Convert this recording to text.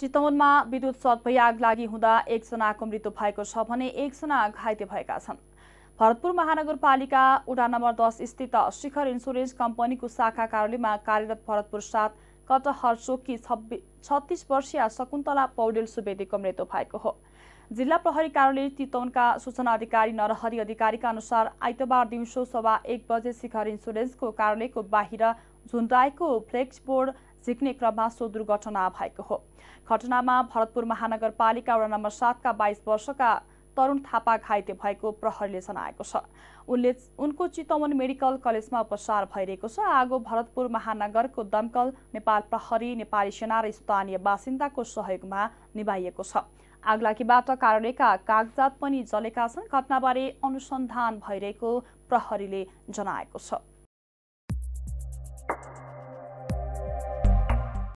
चितवनमा विद्युत सदभई लागि हुँदा एकजनाको मृत्यु भएको छ भने एकजना घाइते भएका छन् भरतपुर महानगरपालिका उडा नम्बर दस स्थित शिखर इन्सुरेन्स कम्पनीको शाखा कार्यालयमा कार्यरत भरतपुर सात कटहर चोकी छत्तिस वर्षीय शकुन्तला पौडेल सुवेदीको मृत्यु भएको हो जिल्ला प्रहरी कार्यालय चितवनका सूचना अधिकारी नरहरी अधिकारीका अनुसार आइतबार दिउँसो सभा एक बजे शिखर इन्सुरेन्सको कार्यालयको बाहिर झुन्डाएको फ्लेक्स बोर्ड झिक्ने क्रममा सो दुर्घटना भएको हो घटनामा भरतपुर महानगरपालिका वडा नम्बर सातका बाइस वर्षका तरुण थापा घाइते भएको प्रहरीले जनाएको छ उनले उनको चितवन मेडिकल कलेजमा उपचार भइरहेको छ आगो भरतपुर महानगरको दमकल नेपाल प्रहरी नेपाली सेना र स्थानीय बासिन्दाको सहयोगमा निभाइएको छ आगलागीबाट कार्यालयका कागजात पनि जलेका छन् घटनाबारे अनुसन्धान भइरहेको प्रहरीले जनाएको छ